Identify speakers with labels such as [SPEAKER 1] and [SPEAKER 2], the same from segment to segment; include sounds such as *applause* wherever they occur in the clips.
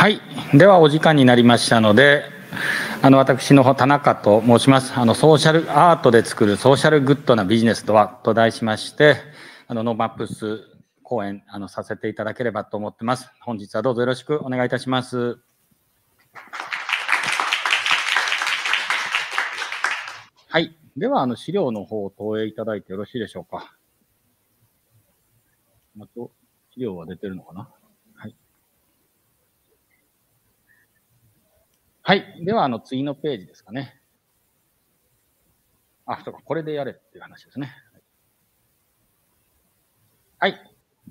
[SPEAKER 1] はいではお時間になりましたのであの私の方田中と申しますあのソーシャルアートで作るソーシャルグッドなビジネスとはと題しましてあのノーマップス講演あのさせていただければと思ってます本日はどうぞよろしくお願いいたしますはいではあの資料の方を投影いただいてよろしいでしょうか資料は出てるのかなはい。では、あの、次のページですかね。あ、そうか、これでやれっていう話ですね。はい。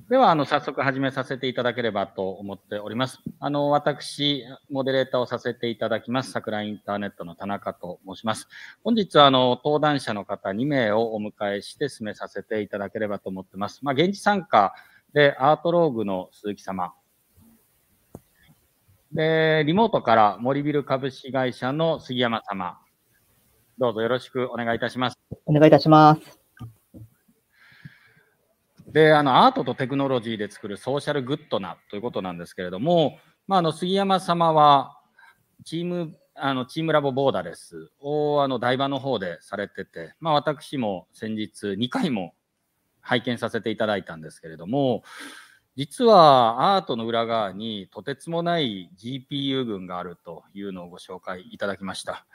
[SPEAKER 1] では、あの、早速始めさせていただければと思っております。あの、私、モデレーターをさせていただきます、桜インターネットの田中と申します。本日は、あの、登壇者の方2名をお迎えして進めさせていただければと思ってます。まあ、現地参加で、アートローグの鈴木様、で、リモートから森ビル株式会社の杉山様、どうぞよろしくお願いいたします。
[SPEAKER 2] お願いいたします。
[SPEAKER 1] で、あの、アートとテクノロジーで作るソーシャルグッドなということなんですけれども、まあ、あの、杉山様は、チーム、あの、チームラボボーダレスを、あの、台場の方でされてて、まあ、私も先日2回も拝見させていただいたんですけれども、実はアートの裏側にとてつもない GPU 群があるというのをご紹介いただきました。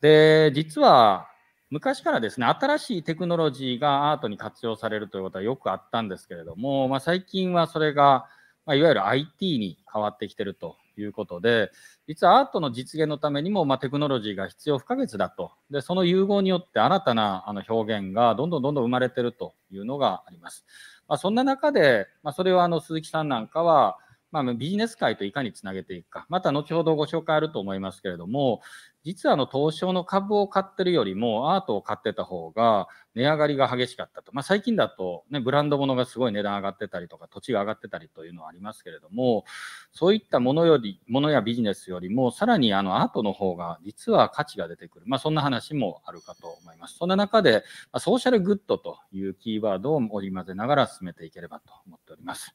[SPEAKER 1] で、実は昔からですね、新しいテクノロジーがアートに活用されるということはよくあったんですけれども、まあ、最近はそれが、まあ、いわゆる IT に変わってきてるということで、実はアートの実現のためにも、まあ、テクノロジーが必要不可欠だと。で、その融合によって新たなあの表現がどんどんどんどん生まれてるというのがあります。まあ、そんな中で、まあ、それをあの鈴木さんなんかは、まあ、ビジネス界といかにつなげていくか、また後ほどご紹介あると思いますけれども、実はあの東証の株を買ってるよりもアートを買ってた方が値上がりが激しかったと。まあ、最近だと、ね、ブランド物がすごい値段上がってたりとか、土地が上がってたりというのはありますけれども、そういったものより、ものやビジネスよりも、さらにあのアートの方が実は価値が出てくる。まあ、そんな話もあるかと思います。そんな中で、ソーシャルグッドというキーワードを織り交ぜながら進めていければと思っております。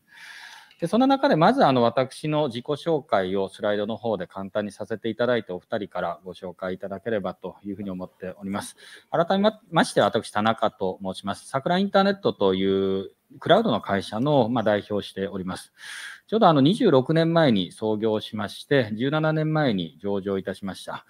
[SPEAKER 1] でその中でまずあの私の自己紹介をスライドの方で簡単にさせていただいてお二人からご紹介いただければというふうに思っております。改めまして私田中と申します。桜インターネットというクラウドの会社の、ま代表しております。ちょうどあの26年前に創業しまして、17年前に上場いたしました。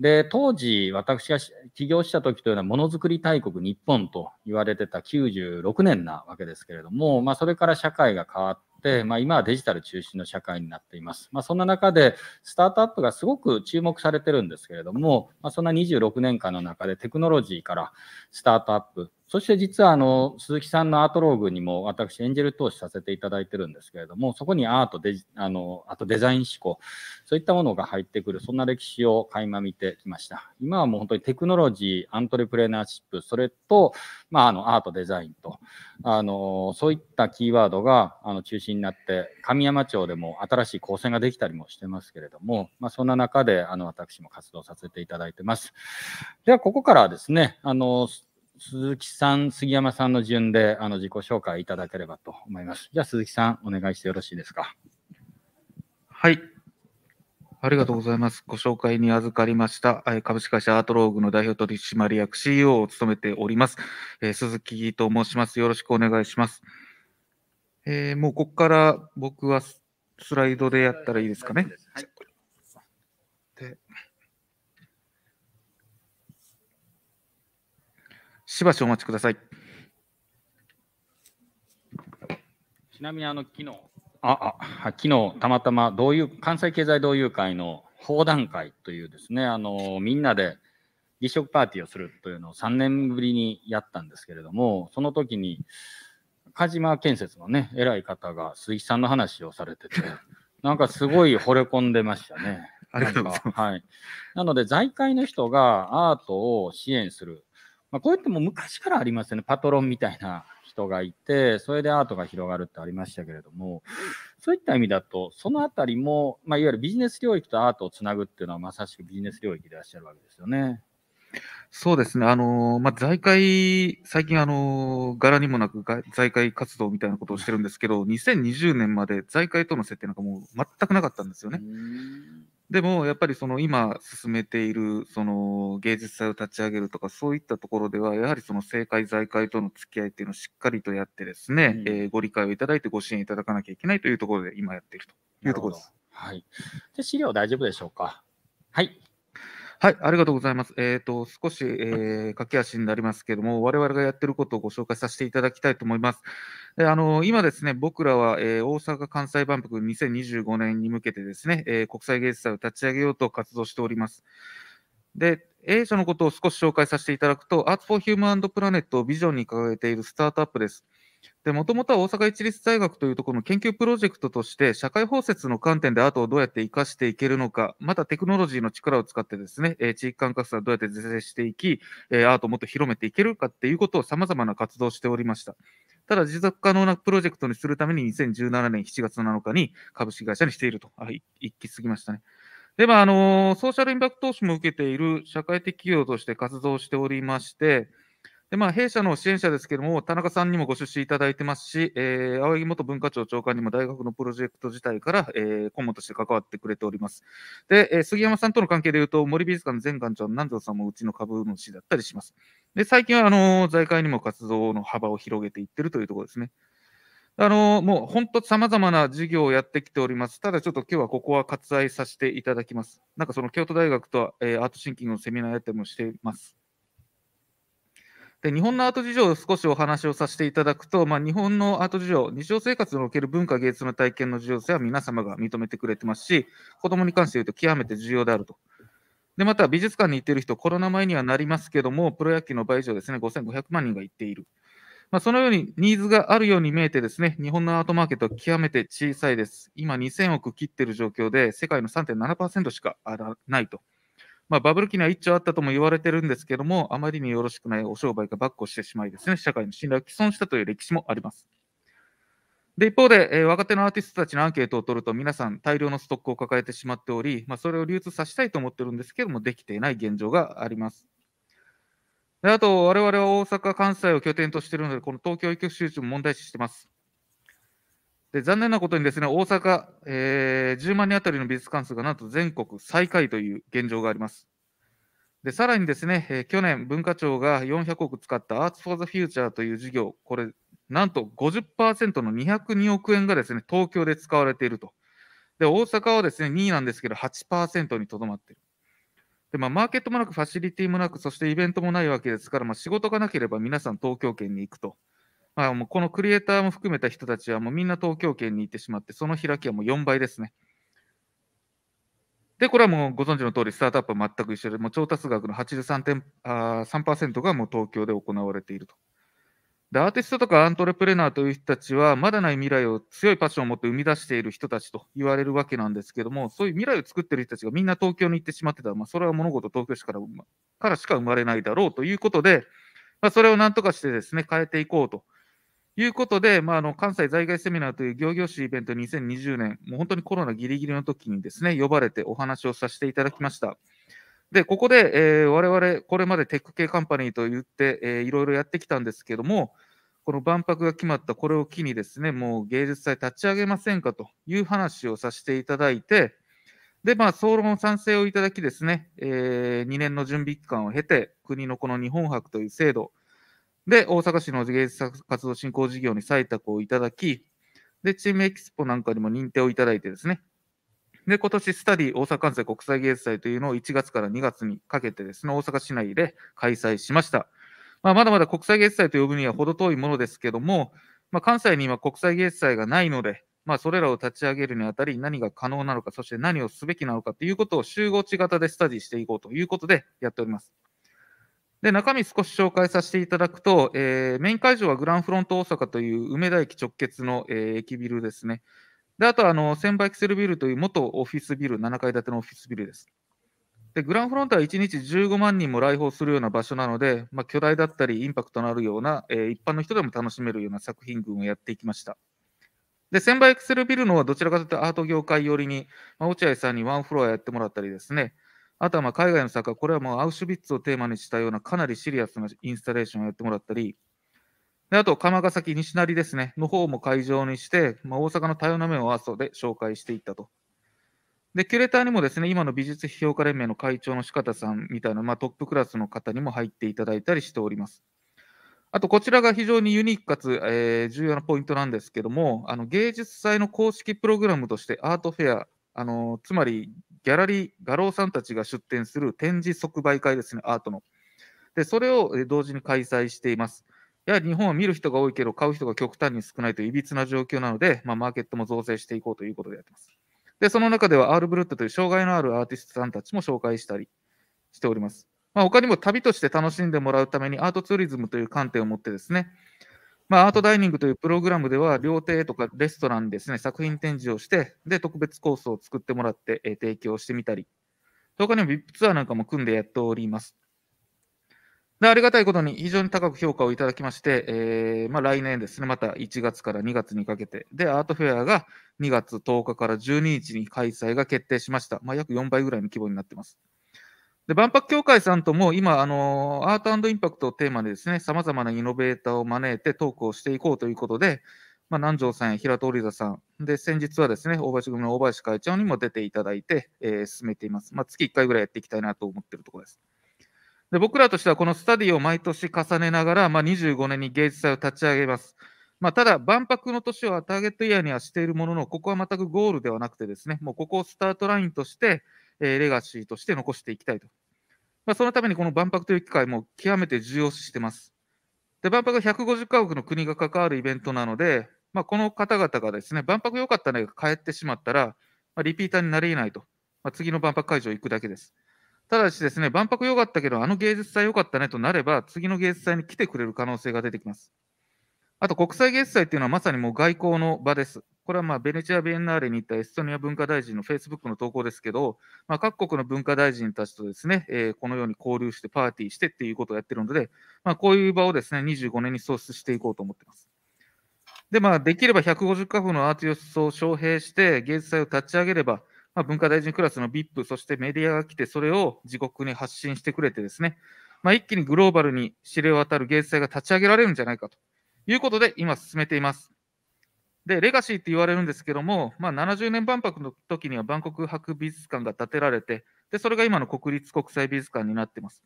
[SPEAKER 1] で、当時、私が起業した時というのは、ものづくり大国日本と言われてた96年なわけですけれども、まあ、それから社会が変わっ、まあ、今はデジタル中心の社会になっています。まあ、そんな中で、スタートアップがすごく注目されてるんですけれども、まあ、そんな26年間の中でテクノロジーからスタートアップ、そして実はあの鈴木さんのアートローグにも私エンジェル投資させていただいてるんですけれどもそこにアートデジあのあとデザイン思考そういったものが入ってくるそんな歴史を垣間見てきました今はもう本当にテクノロジーアントレプレナーシップそれと、まあ、あのアートデザインとあのそういったキーワードがあの中心になって、神山町でも新しい高専ができたりもしてますけれども、まあ、そんな中であの私も活動させていただいてます。では、ここからはですね、あの鈴木さん、杉山さんの順であの自己紹介いただければと思います。じゃあ、
[SPEAKER 3] 鈴木さん、お願いしてよろしいですか。はい。ありがとうございます。ご紹介に預かりました。株式会社アートローグの代表取締役 CEO を務めております。えー、鈴木と申します。よろしくお願いします。えー、もうここから僕はスライドでやったらいいですかね。はい、しばしお待ちください。
[SPEAKER 1] ちなみにあの昨日ああ昨日たまたまいう関西経済同友会の砲談会というですねあのみんなで離職パーティーをするというのを3年ぶりにやったんですけれどもその時に中島建設のね、偉い方が鈴木さんの話をされてて、*laughs* なんかすごい惚れ込んでましたね。*laughs* ありがとうございます。はい。なので、財界の人がアートを支援する。まあ、こうやっても昔からありますよね。パトロンみたいな人がいて、それでアートが広がるってありましたけれども、そういった意味だと、そのあたりも、まあ、いわゆるビジネス領域とアートをつなぐっていうのは、まさしくビジネス領域でいらっしゃるわけで
[SPEAKER 3] すよね。そうですね、あのまあ、財界、最近、あの柄にもなく財界活動みたいなことをしてるんですけど、2020年まで財界との接点なんかもう全くなかったんですよね。でもやっぱりその今進めているその芸術祭を立ち上げるとかそういったところではやはりその政界財界との付き合いっていうのをしっかりとやってですね、うん、えー、ご理解をいただいてご支援いただかなきゃいけないというところで今やっているというところです。はい、で資料大丈夫でしょうか。はい、はい、ありがとうございます。えっ、ー、と、少し、えー、駆け足になりますけれども、我々がやってることをご紹介させていただきたいと思います。であの今ですね、僕らは、えー、大阪・関西万博2025年に向けてですね、え国際芸術祭を立ち上げようと活動しております。で、A 社のことを少し紹介させていただくと、アーツ・フォー・ヒューマン・プラネットをビジョンに掲げているスタートアップです。もともとは大阪市立大学というところの研究プロジェクトとして、社会包摂の観点でアートをどうやって生かしていけるのか、またテクノロジーの力を使ってですね、え地域間格差をどうやって是正していき、えアートをもっと広めていけるかっていうことをさまざまな活動をしておりました。ただ、持続可能なプロジェクトにするために2017年7月7日に株式会社にしていると。あ、一気すぎましたね。で、まあ、あのソーシャルインパクト投資も受けている社会的企業として活動しておりまして、でまあ、弊社の支援者ですけれども、田中さんにもご出資いただいてますし、えー、青柳元文化庁長官にも大学のプロジェクト自体から、えー、顧問として関わってくれております。で、えー、杉山さんとの関係でいうと、森美術館の前館長の南條さんもうちの株主だったりします。で、最近はあの財界にも活動の幅を広げていってるというところですね。あのもう本当、さまざまな事業をやってきております。ただちょっと今日はここは割愛させていただきます。なんかその京都大学とは、えー、アートシンキングのセミナーやったりもしてます。で日本のアート事情を少しお話をさせていただくと、まあ、日本のアート事情、日常生活における文化芸術の体験の重要性は皆様が認めてくれてますし、子どもに関して言うと極めて重要であると。で、また美術館に行っている人、コロナ前にはなりますけども、プロ野球の倍以上ですね、5500万人が行っている。まあ、そのようにニーズがあるように見えてですね、日本のアートマーケットは極めて小さいです。今2000億切ってる状況で、世界の3.7%しかないと。まあ、バブル期には一丁あったとも言われてるんですけども、あまりによろしくないお商売がばっこしてしまいですね、社会の信頼を毀損したという歴史もあります。で、一方で、えー、若手のアーティストたちのアンケートを取ると、皆さん大量のストックを抱えてしまっており、まあ、それを流通させたいと思ってるんですけども、できていない現状があります。であと、我々は大阪、関西を拠点としているので、この東京一極集中も問題視してます。で残念なことにですね、大阪、えー、10万人当たりの美術館数がなんと全国最下位という現状があります。でさらにですね、えー、去年、文化庁が400億使ったアーツ・フォー・ザ・フューチャーという事業、これ、なんと50%の202億円がですね、東京で使われていると。で、大阪はですね、2位なんですけど、8%にとどまっている。で、まあ、マーケットもなく、ファシリティもなく、そしてイベントもないわけですから、まあ、仕事がなければ皆さん東京圏に行くと。まあ、もうこのクリエイターも含めた人たちはもうみんな東京圏に行ってしまって、その開きはもう4倍ですね。で、これはもうご存知の通り、スタートアップは全く一緒で、もう調達額の83.3%がもう東京で行われていると。で、アーティストとかアントレプレナーという人たちは、まだない未来を強いパッションを持って生み出している人たちと言われるわけなんですけども、そういう未来を作っている人たちがみんな東京に行ってしまってたら、まあ、それは物事東京市から,、からしか生まれないだろうということで、まあ、それをなんとかしてですね、変えていこうということで、まあ、あの関西在外セミナーという行業しイベント2020年、もう本当にコロナぎりぎりの時にですね、呼ばれてお話をさせていただきました。で、ここで、えー、我々、これまでテック系カンパニーと言って、えー、いろいろやってきたんですけども、この万博が決まった、これを機にですね、もう芸術祭立ち上げませんかという話をさせていただいて、で、まあ、総論賛成をいただきですね、えー、2年の準備期間を経て、国のこの日本博という制度、で、大阪市の芸術活動振興事業に採択をいただき、で、チームエキスポなんかにも認定をいただいてですね、で、今年、スタディ大阪関西国際芸術祭というのを1月から2月にかけてですね、大阪市内で開催しました。まあ、まだまだ国際芸術祭と呼ぶには程遠いものですけども、まあ、関西に今国際芸術祭がないので、まあ、それらを立ち上げるにあたり何が可能なのか、そして何をすべきなのかということを集合地型でスタディしていこうということでやっております。で中身少し紹介させていただくと、えー、メイン会場はグランフロント大阪という梅田駅直結の、えー、駅ビルですね。であとはあの、千葉エクセルビルという元オフィスビル、7階建てのオフィスビルです。でグランフロントは1日15万人も来訪するような場所なので、まあ、巨大だったりインパクトのあるような、えー、一般の人でも楽しめるような作品群をやっていきました。で、千葉エクセルビルのはどちらかというとアート業界寄りに、まあ、落合さんにワンフロアやってもらったりですね、あとはまあ海外の作家、これはもうアウシュビッツをテーマにしたようなかなりシリアスなインスタレーションをやってもらったり、であと、釜ヶ崎西成ですね、の方も会場にして、まあ、大阪の多様な面をあそスで紹介していったと。で、キュレーターにもですね、今の美術批評家連盟の会長の四方さんみたいな、まあ、トップクラスの方にも入っていただいたりしております。あと、こちらが非常にユニークかつ、えー、重要なポイントなんですけども、あの芸術祭の公式プログラムとしてアートフェア、あのつまりギャラリー、画廊さんたちが出展する展示即売会ですね、アートの。で、それを同時に開催しています。やはり日本は見る人が多いけど、買う人が極端に少ないといびつな状況なので、まあ、マーケットも増税していこうということでやっています。で、その中では、アール・ブルットという障害のあるアーティストさんたちも紹介したりしております。まあ、他にも旅として楽しんでもらうために、アートツーリズムという観点を持ってですね、まあ、アートダイニングというプログラムでは、料亭とかレストランですね、作品展示をして、で、特別コースを作ってもらって、えー、提供してみたり、他にも VIP ツアーなんかも組んでやっております。で、ありがたいことに非常に高く評価をいただきまして、えー、まあ、来年ですね、また1月から2月にかけて、で、アートフェアが2月10日から12日に開催が決定しました。まあ、約4倍ぐらいの規模になってます。で万博協会さんとも今、あのアートインパクトをテーマでですね、さまざまなイノベーターを招いてトークをしていこうということで、まあ、南條さんや平戸織田さん、で先日はですね、大林組の大林会長にも出ていただいて、えー、進めています。まあ、月1回ぐらいやっていきたいなと思っているところです。で僕らとしては、このスタディを毎年重ねながら、まあ、25年に芸術祭を立ち上げます。まあ、ただ、万博の年はターゲットイヤーにはしているものの、ここは全くゴールではなくてですね、もうここをスタートラインとして、えレガシーとして残していきたいと。まあ、そのためにこの万博という機会も極めて重要視してます。で万博150カ国の国が関わるイベントなので、まあ、この方々がですね、万博良かったねが帰ってしまったら、まあ、リピーターになり得ないと。まあ、次の万博会場行くだけです。ただしですね、万博良かったけど、あの芸術祭良かったねとなれば、次の芸術祭に来てくれる可能性が出てきます。あと、国際芸術祭っていうのはまさにもう外交の場です。これはまあベネチア・ビエンナーレに行ったエストニア文化大臣のフェイスブックの投稿ですけど、まあ、各国の文化大臣たちとですね、えー、このように交流してパーティーしてっていうことをやってるので、まあ、こういう場をですね、25年に創出していこうと思ってます。で、まあ、できれば150カ国のアーティストを招聘して芸術祭を立ち上げれば、まあ、文化大臣クラスの VIP、そしてメディアが来て、それを自国に発信してくれてですね、まあ、一気にグローバルに知れ渡る芸術祭が立ち上げられるんじゃないかということで、今進めています。で、レガシーって言われるんですけども、まあ、70年万博の時には万国博美術館が建てられて、で、それが今の国立国際美術館になってます。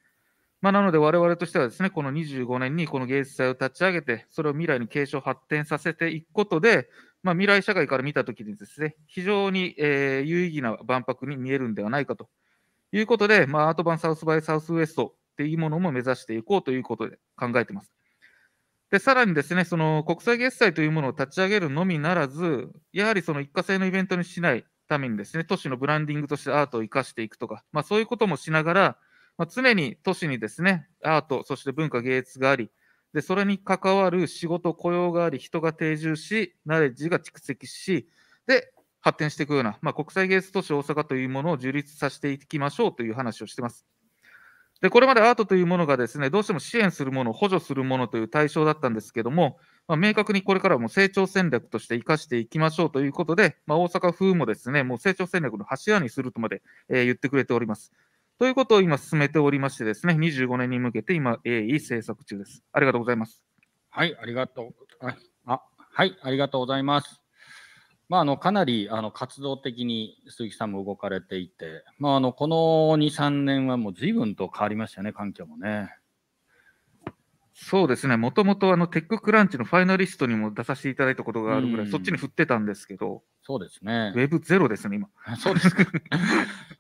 [SPEAKER 3] まあ、なので、我々としてはですね、この25年にこの芸術祭を立ち上げて、それを未来に継承発展させていくことで、まあ、未来社会から見たときにですね、非常に、えー、有意義な万博に見えるんではないかということで、まあ、アート版サウスバイサウスウエストっていうものも目指していこうということで考えてます。で、さらにですね、その国際決済というものを立ち上げるのみならず、やはりその一過性のイベントにしないためにですね、都市のブランディングとしてアートを生かしていくとか、まあ、そういうこともしながら、まあ、常に都市にですね、アート、そして文化芸術があり、で、それに関わる仕事、雇用があり、人が定住し、ナレッジが蓄積し、で、発展していくような、まあ、国際芸術都市大阪というものを樹立させていきましょうという話をしてます。で、これまでアートというものがですね、どうしても支援するもの、補助するものという対象だったんですけども、まあ、明確にこれからも成長戦略として生かしていきましょうということで、まあ、大阪府もですね、もう成長戦略の柱にするとまで、えー、言ってくれております。ということを今進めておりましてですね、25年に向けて今、鋭意制作中です。ありがとうございます。はい、ありがとう。あ、はい、ありがとうございます。
[SPEAKER 1] まあ、あのかなりあの活動的に鈴木さんも動かれていて、まあ、あのこの
[SPEAKER 3] 2、3年はもう随分と変わりましたね、環境もね。そうですね、もともとテッククランチのファイナリストにも出させていただいたことがあるぐらい、そっちに振ってたんですけど、そうですね。ウェブゼロですね、今。*laughs* そうです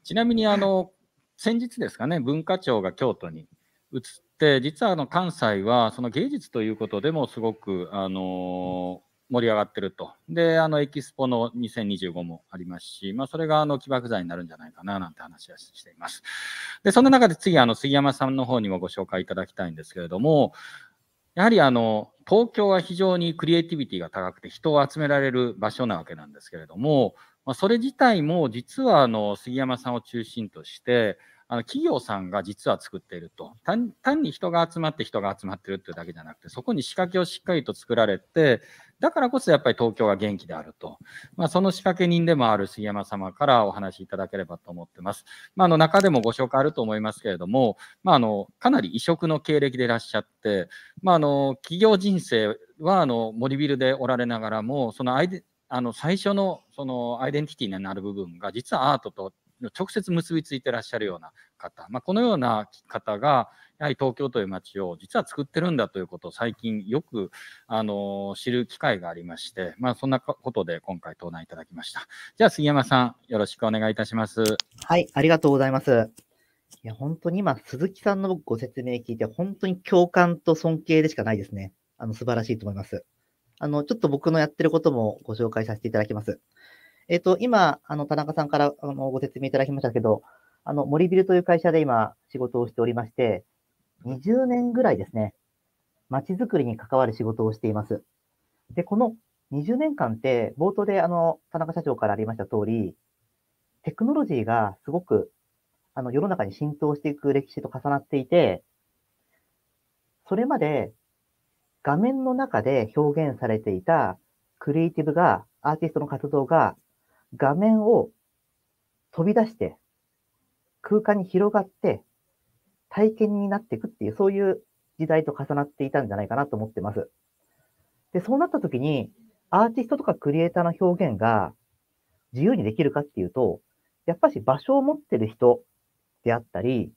[SPEAKER 3] ちなみにあの、
[SPEAKER 1] 先日ですかね、文化庁が京都に移って、実はあの関西はその芸術ということでもすごく、あのー盛り上がってると。で、あの、エキスポの2025もありますし、まあ、それが、あの、起爆剤になるんじゃないかな、なんて話はしています。で、そんな中で次、あの、杉山さんの方にもご紹介いただきたいんですけれども、やはり、あの、東京は非常にクリエイティビティが高くて、人を集められる場所なわけなんですけれども、まあ、それ自体も、実は、あの、杉山さんを中心として、あの企業さんが実は作っていると単に人が集まって人が集まってるっていうだけじゃなくてそこに仕掛けをしっかりと作られてだからこそやっぱり東京が元気であると、まあ、その仕掛け人でもある杉山様からお話しいただければと思ってます、まああ、の中でもご紹介あると思いますけれども、まあのかなり異色の経歴でいらっしゃって、まあの企業人生はあの森ビルでおられながらもそのアイデあの最初のそのアイデンティティになる部分が実はアートと直接結びついてらっしゃるような方、まあ、このような方がやはり東京という街を実は作ってるんだということを最近よくあの知る機会がありまして、まあ、そんなことで今回登壇いただきましたじゃあ杉山さんよろしくお願いいたします
[SPEAKER 2] はいありがとうございますいや本当に今鈴木さんのご説明聞いて本当に共感と尊敬でしかないですねあの素晴らしいと思いますあのちょっと僕のやってることもご紹介させていただきますえっ、ー、と、今、あの、田中さんからあのご説明いただきましたけど、あの、森ビルという会社で今、仕事をしておりまして、20年ぐらいですね、まちづくりに関わる仕事をしています。で、この20年間って、冒頭で、あの、田中社長からありました通り、テクノロジーがすごく、あの、世の中に浸透していく歴史と重なっていて、それまで画面の中で表現されていたクリエイティブが、アーティストの活動が画面を飛び出して、空間に広がって、体験になっていくっていう、そういう時代と重なっていたんじゃないかなと思ってます。で、そうなった時に、アーティストとかクリエイターの表現が自由にできるかっていうと、やっぱし場所を持ってる人であったり、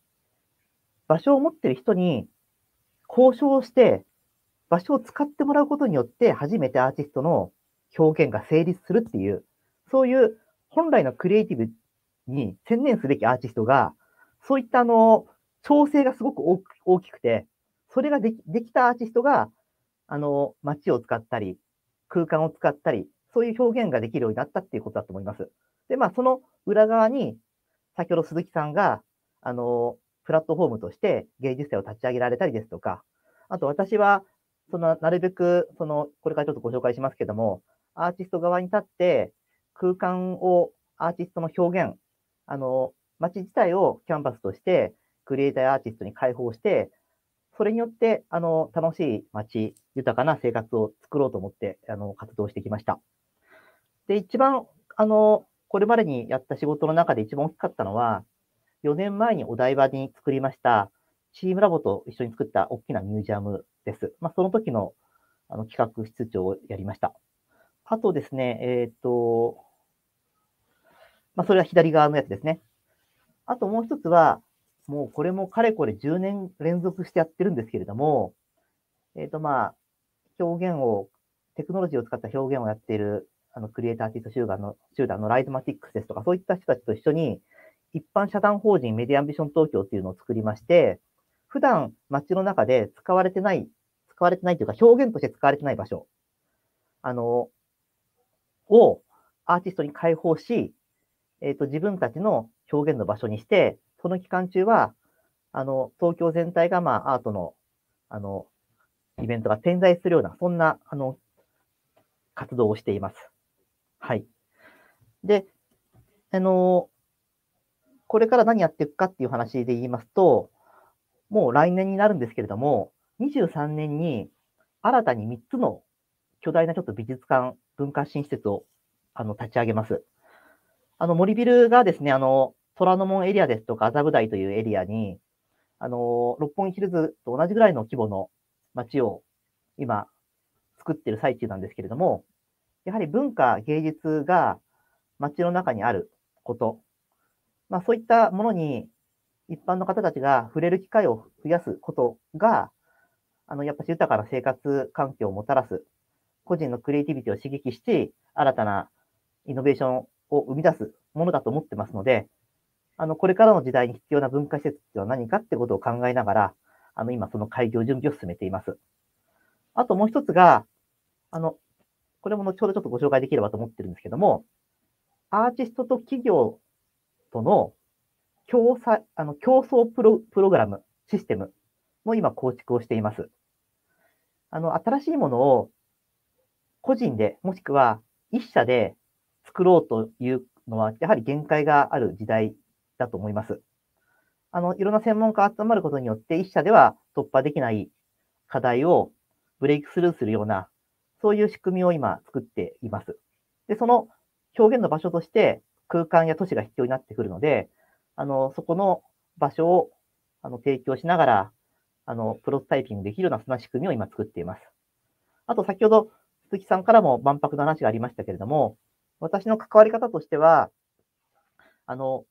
[SPEAKER 2] 場所を持ってる人に交渉して、場所を使ってもらうことによって初めてアーティストの表現が成立するっていう、そういう本来のクリエイティブに専念すべきアーティストが、そういったあの、調整がすごく大きくて、それができできたアーティストが、あの、街を使ったり、空間を使ったり、そういう表現ができるようになったっていうことだと思います。で、まあ、その裏側に、先ほど鈴木さんが、あの、プラットフォームとして芸術祭を立ち上げられたりですとか、あと私は、その、なるべく、その、これからちょっとご紹介しますけども、アーティスト側に立って、空間をアーティストの表現、あの、街自体をキャンバスとして、クリエイターアーティストに開放して、それによって、あの、楽しい街、豊かな生活を作ろうと思って、あの、活動してきました。で、一番、あの、これまでにやった仕事の中で一番大きかったのは、4年前にお台場に作りました、チームラボと一緒に作った大きなミュージアムです。まあ、その時のあの企画室長をやりました。あとですね、えっ、ー、と、まあ、それは左側のやつですね。あともう一つは、もうこれもかれこれ10年連続してやってるんですけれども、えっ、ー、とまあ、表現を、テクノロジーを使った表現をやっている、あの、クリエイターアーティスト集団の、集団のライズマティックスですとか、そういった人たちと一緒に、一般社団法人メディアアンビション東京っていうのを作りまして、普段街の中で使われてない、使われてないというか、表現として使われてない場所、あの、をアーティストに開放し、えっ、ー、と、自分たちの表現の場所にして、その期間中は、あの、東京全体が、まあ、アートの、あの、イベントが点在するような、そんな、あの、活動をしています。はい。で、あの、これから何やっていくかっていう話で言いますと、もう来年になるんですけれども、23年に新たに3つの巨大なちょっと美術館、文化新施設をあの立ち上げます。あの、森ビルがですね、あの、虎ノ門エリアですとか、麻布台というエリアに、あの、六本木ヒルズと同じぐらいの規模の街を今作ってる最中なんですけれども、やはり文化、芸術が街の中にあること、まあそういったものに一般の方たちが触れる機会を増やすことが、あの、やっぱし豊かな生活環境をもたらす、個人のクリエイティビティを刺激して、新たなイノベーションを生み出すものだと思ってますので、あの、これからの時代に必要な文化施設っては何かってことを考えながら、あの、今その開業準備を進めています。あともう一つが、あの、これも後ほどちょっとご紹介できればと思ってるんですけども、アーティストと企業との競争あの競争プロプログラム、システムも今構築をしています。あの、新しいものを個人で、もしくは一社で作ろうというのは、やはり限界がある時代だと思います。あの、いろんな専門家が集まることによって、一社では突破できない課題をブレイクスルーするような、そういう仕組みを今作っています。で、その表現の場所として空間や都市が必要になってくるので、あの、そこの場所をあの提供しながら、あの、プロトタイピングできるような、そんな仕組みを今作っています。あと、先ほど、鈴木さんからも万博の話がありましたけれども、私の関わり方としては、あの、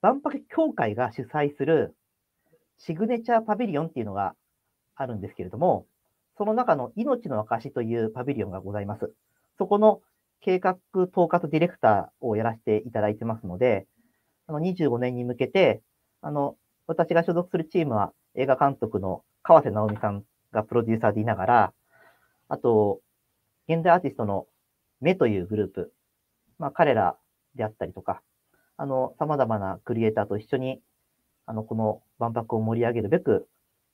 [SPEAKER 2] 万博協会が主催するシグネチャーパビリオンっていうのがあるんですけれども、その中の命の証というパビリオンがございます。そこの計画統括ディレクターをやらせていただいてますので、あの25年に向けて、あの、私が所属するチームは映画監督の川瀬直美さんがプロデューサーでいながら、あと、現代アーティストの目というグループ、まあ、彼らであったりとか、あの、様々なクリエイターと一緒に、あの、この万博を盛り上げるべく、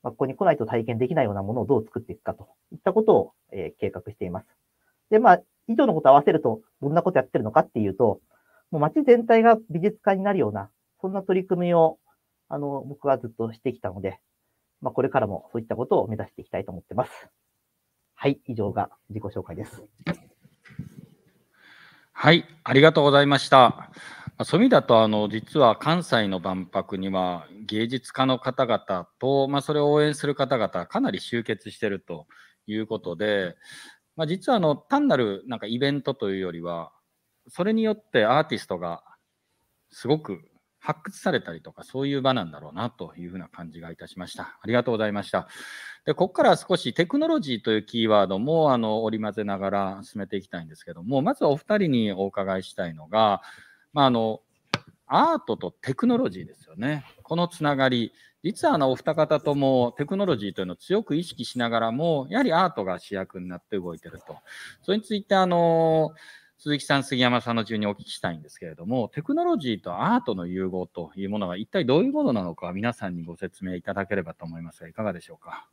[SPEAKER 2] まあ、ここに来ないと体験できないようなものをどう作っていくかといったことを、えー、計画しています。で、まあ、以上のことを合わせると、どんなことやってるのかっていうと、もう街全体が美術家になるような、そんな取り組みを、あの、僕はずっとしてきたので、まあ、これからもそういったことを目指していきたいと思ってます。はい、以上が自己紹介です。
[SPEAKER 1] はい、ありがとうございました。そういう意味だと、あの実は関西の万博には芸術家の方々と、まあ、それを応援する方々、かなり集結してるということで、まあ、実はあの単なるなんかイベントというよりは、それによってアーティストがすごく発掘されたりとか、そういう場なんだろうなというふうな感じがいたしました。ありがとうございました。で、ここから少しテクノロジーというキーワードもあの織り交ぜながら進めていきたいんですけども、まずお二人にお伺いしたいのが、まあ、あの、アートとテクノロジーですよね。このつながり。実はあのお二方ともテクノロジーというのを強く意識しながらも、やはりアートが主役になって動いてると。それについて、あの鈴木さん、杉山さんの順にお聞きしたいんですけれども、テクノロジーとアートの融合というものが一体どういうものなのか、皆さんにご説明いただければと思いますが、いかがでしょうか。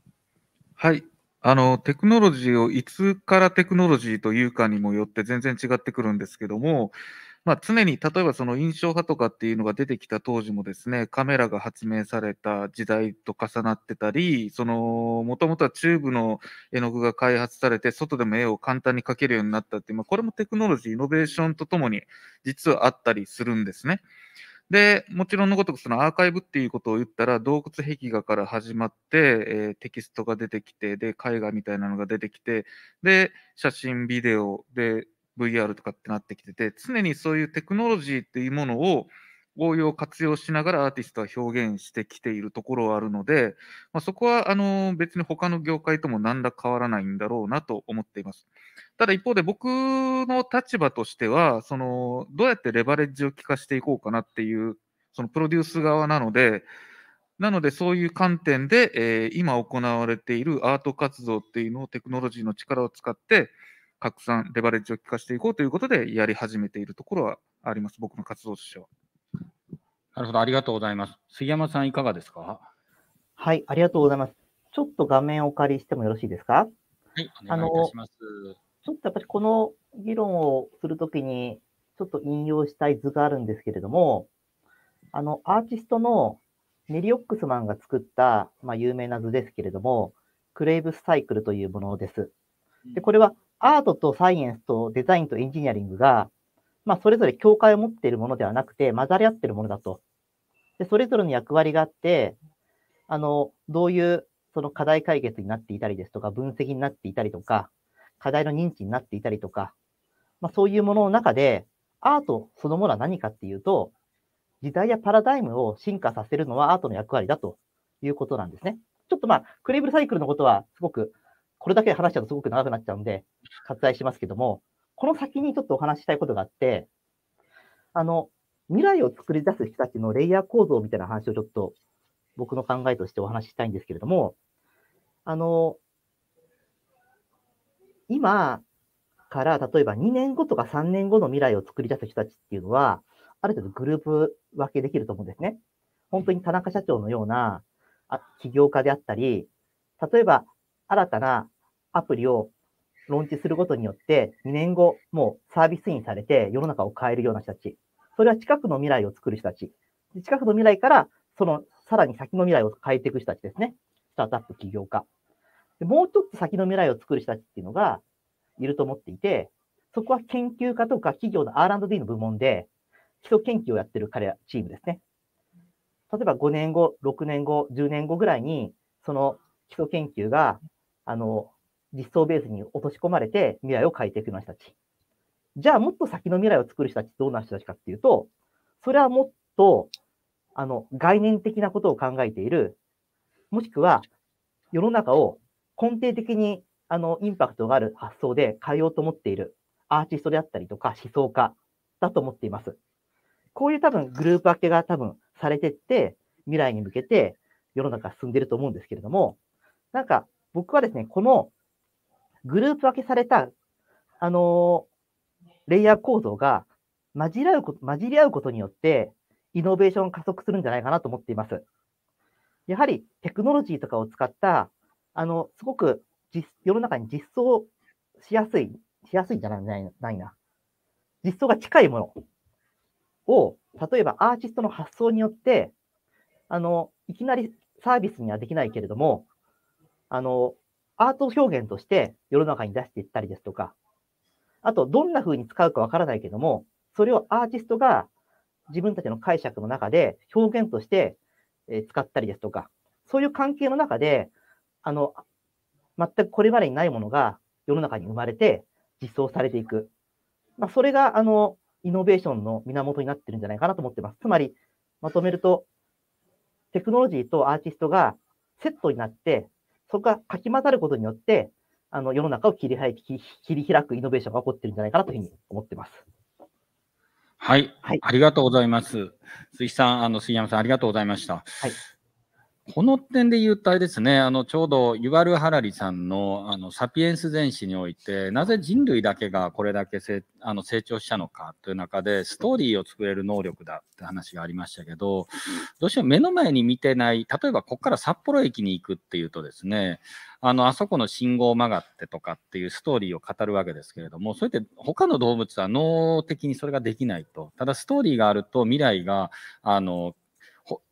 [SPEAKER 3] はい。あの、テクノロジーをいつからテクノロジーというかにもよって全然違ってくるんですけども、まあ、常に例えばその印象派とかっていうのが出てきた当時もですねカメラが発明された時代と重なってたりもともとはチューブの絵の具が開発されて外でも絵を簡単に描けるようになったっていう、まあ、これもテクノロジーイノベーションとともに実はあったりするんですね。で、もちろんのごとくそのアーカイブっていうことを言ったら、洞窟壁画から始まって、えー、テキストが出てきて、で、絵画みたいなのが出てきて、で、写真、ビデオ、で、VR とかってなってきてて、常にそういうテクノロジーっていうものを応用、活用しながらアーティストは表現してきているところはあるので、まあ、そこはあの別に他の業界とも何ら変わらないんだろうなと思っています。ただ一方で僕の立場としては、そのどうやってレバレッジを効かしていこうかなっていう、そのプロデュース側なので、なので、そういう観点で、えー、今行われているアート活動っていうのをテクノロジーの力を使って、拡散、レバレッジを効かしていこうということで、やり始めているところはあります、僕の活動としては。
[SPEAKER 1] なるほど、ありがとうございます。杉山さん、いかがですか
[SPEAKER 2] はい、ありがとうございます。ちょっと画面をお借りしてもよろしいですかは
[SPEAKER 1] い、お願いいたします。
[SPEAKER 2] ちょっとやっぱりこの議論をするときに、ちょっと引用したい図があるんですけれども、あの、アーティストのネリオックスマンが作った、まあ、有名な図ですけれども、クレイブスサイクルというものです。で、これはアートとサイエンスとデザインとエンジニアリングが、まあ、それぞれ境界を持っているものではなくて、混ざり合っているものだと。で、それぞれの役割があって、あの、どういうその課題解決になっていたりですとか、分析になっていたりとか、課題の認知になっていたりとか、まあ、そういうものの中で、アートそのものは何かっていうと、時代やパラダイムを進化させるのはアートの役割だということなんですね。ちょっとまあ、クレーブルサイクルのことはすごくこれだけ話しちゃうとすごく長くなっちゃうんで、割愛しますけども、この先にちょっとお話ししたいことがあって、あの、未来を作り出す人たちのレイヤー構造みたいな話をちょっと僕の考えとしてお話ししたいんですけれども、あの、今から例えば2年後とか3年後の未来を作り出す人たちっていうのは、ある程度グループ分けできると思うんですね。本当に田中社長のような企業家であったり、例えば新たなアプリをローンチすることによって、2年後、もうサービスインされて世の中を変えるような人たち。それは近くの未来を作る人たち。近くの未来から、そのさらに先の未来を変えていく人たちですね。スタートアップ起業家。でもうちょっと先の未来を作る人たちっていうのがいると思っていて、そこは研究家とか企業の R&D の部門で、基礎研究をやってる彼ら、チームですね。例えば5年後、6年後、10年後ぐらいに、その基礎研究が、あの、実装ベースに落とし込まれて未来を変えていくような人たち。じゃあもっと先の未来を作る人たちどんな人たちかっていうと、それはもっと、あの、概念的なことを考えている、もしくは世の中を根底的にあの、インパクトがある発想で変えようと思っているアーティストであったりとか思想家だと思っています。こういう多分グループ分けが多分されてって、未来に向けて世の中進んでると思うんですけれども、なんか僕はですね、このグループ分けされた、あのー、レイヤー構造が混じり合うこと、混じり合うことによって、イノベーションを加速するんじゃないかなと思っています。やはりテクノロジーとかを使った、あの、すごく実世の中に実装しやすい、しやすいんじゃないないな。実装が近いものを、例えばアーティストの発想によって、あの、いきなりサービスにはできないけれども、あの、アート表現として世の中に出していったりですとか、あと、どんな風に使うかわからないけども、それをアーティストが自分たちの解釈の中で表現として使ったりですとか、そういう関係の中で、あの、全くこれまでにないものが世の中に生まれて実装されていく。まあ、それが、あの、イノベーションの源になってるんじゃないかなと思ってます。つまり、まとめると、テクノロジーとアーティストがセットになってそこがかき混ざることによって、あの世の中を切り開き切り開くイノベーションが起こってるんじゃないかなというふうに思ってます。
[SPEAKER 1] はい、はい、ありがとうございます。鈴木さん、あの杉山さん、ありがとうございました。はい、この点で言うとあれですね、あのちょうどユワル・ハラリさんのあのサピエンス全史において、なぜ人類だけがこれだけせあの成長したのかという中で、ストーリーを作れる能力だって話がありましたけど、どうしても目の前に見てない、例えばここから札幌駅に行くっていうとですね、あのあそこの信号を曲がってとかっていうストーリーを語るわけですけれども、それって他の動物は脳的にそれができないと。ただストーリーがあると未来があの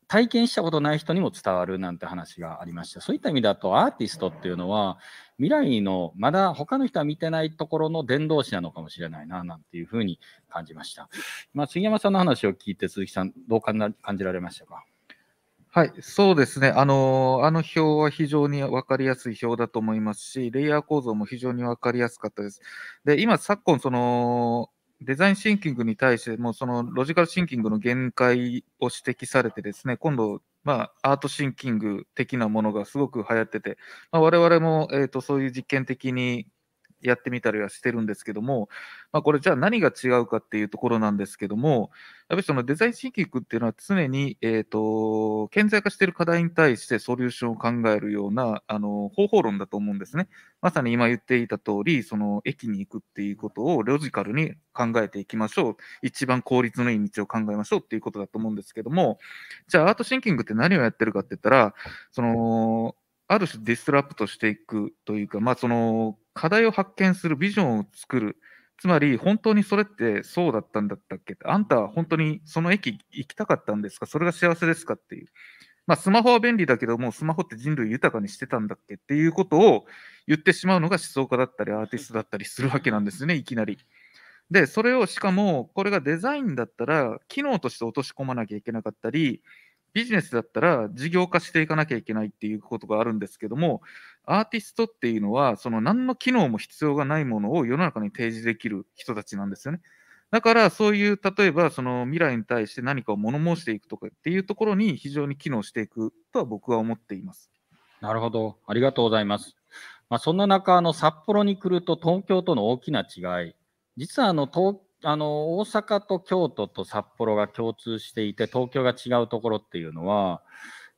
[SPEAKER 1] 体験したことない人にも伝わるなんて話がありました。そういった意味だとアーティストっていうのは未来のまだ他の人は見てないところの伝道師なのかもしれないななんていうふうに感じました。まあ、杉山さんの話を聞いて鈴木さんどう感
[SPEAKER 3] じられましたかはい、そうですね。あの、あの表は非常に分かりやすい表だと思いますし、レイヤー構造も非常に分かりやすかったです。で、今、昨今、その、デザインシンキングに対して、もそのロジカルシンキングの限界を指摘されてですね、今度、まあ、アートシンキング的なものがすごく流行ってて、まあ、我々も、えーとそういう実験的にやってみたりはしてるんですけども、まあ、これじゃあ何が違うかっていうところなんですけども、やっぱりそのデザインシンキングっていうのは常に、えーと、顕在化している課題に対してソリューションを考えるようなあの方法論だと思うんですね。まさに今言っていた通り、その駅に行くっていうことをロジカルに考えていきましょう。一番効率のいい道を考えましょうっていうことだと思うんですけども、じゃあアートシンキングって何をやってるかって言ったら、その、ある種ディストラプトしていくというか、まあ、その課題を発見する、ビジョンを作る、つまり本当にそれってそうだったんだったっけあんたは本当にその駅行きたかったんですかそれが幸せですかっていう。まあ、スマホは便利だけども、スマホって人類豊かにしてたんだっけっていうことを言ってしまうのが思想家だったり、アーティストだったりするわけなんですね、いきなり。で、それをしかも、これがデザインだったら、機能として落とし込まなきゃいけなかったり、ビジネスだったら事業化していかなきゃいけないっていうことがあるんですけども、アーティストっていうのは、その何の機能も必要がないものを世の中に提示できる人たちなんですよね。だから、そういう、例えば、その未来に対して何かを物申していくとかっていうところに非常に機能していくとは僕は思っています。なるほど。ありがと
[SPEAKER 1] うございます。まあ、そんな中、あの、札幌に来ると東京との大きな違い。実は、あの、東あの大阪と京都と札幌が共通していて東京が違うところっていうのは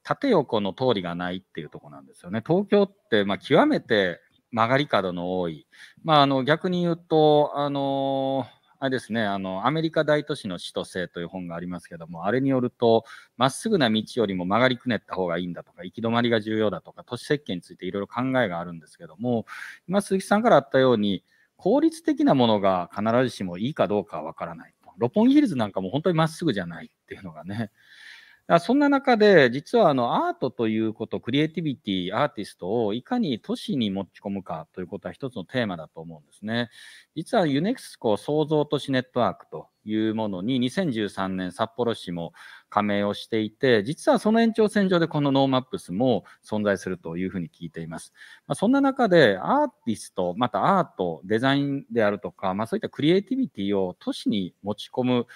[SPEAKER 1] 縦横の通りがないっていうとこなんですよね。東京って、まあ、極めて曲がり角の多い、まあ、あの逆に言うと、あのあれですねあの、アメリカ大都市の首と性という本がありますけども、あれによると、まっすぐな道よりも曲がりくねった方がいいんだとか、行き止まりが重要だとか、都市設計についていろいろ考えがあるんですけども、今、鈴木さんからあったように、効率的なものが必ずしもいいかどうかはわからないロ六本木ヒルズなんかも本当にまっすぐじゃないっていうのがね、そんな中で、実はあのアートということ、クリエイティビティ、アーティストをいかに都市に持ち込むかということは一つのテーマだと思うんですね。実はユネクスコ創造都市ネットワークというものに2013年札幌市も加盟をしていて、実はその延長線上でこのノーマップスも存在するというふうに聞いています。まあ、そんな中でアーティスト、またアート、デザインであるとか、まあ、そういったクリエイティビティを都市に持ち込む